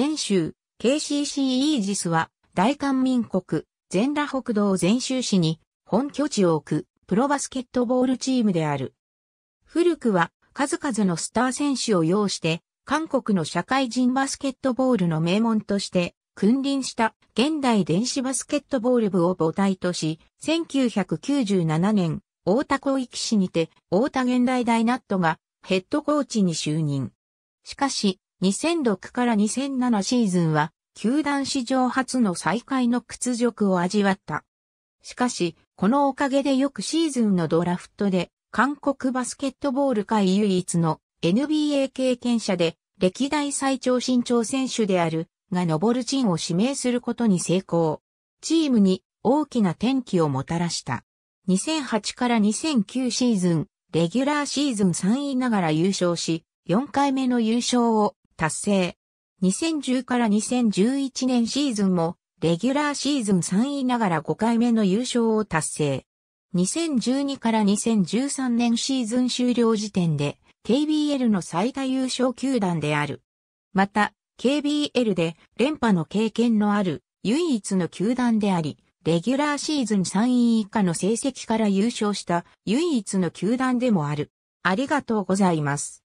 全州、KCC イージスは、大韓民国、全羅北道全州市に、本拠地を置く、プロバスケットボールチームである。古くは、数々のスター選手を擁して、韓国の社会人バスケットボールの名門として、君臨した現代電子バスケットボール部を母体とし、1997年、大田広域市にて、大田現代大ナットがヘッドコーチに就任。しかし、2006から2007シーズンは、球団史上初の再開の屈辱を味わった。しかし、このおかげでよくシーズンのドラフトで、韓国バスケットボール界唯一の NBA 経験者で、歴代最長身長選手である、が登る陣を指名することに成功。チームに大きな転機をもたらした。2008から2009シーズン、レギュラーシーズン3位ながら優勝し、4回目の優勝を達成。2010から2011年シーズンも、レギュラーシーズン3位ながら5回目の優勝を達成。2012から2013年シーズン終了時点で、KBL の最多優勝球団である。また、KBL で連覇の経験のある唯一の球団であり、レギュラーシーズン3位以下の成績から優勝した唯一の球団でもある。ありがとうございます。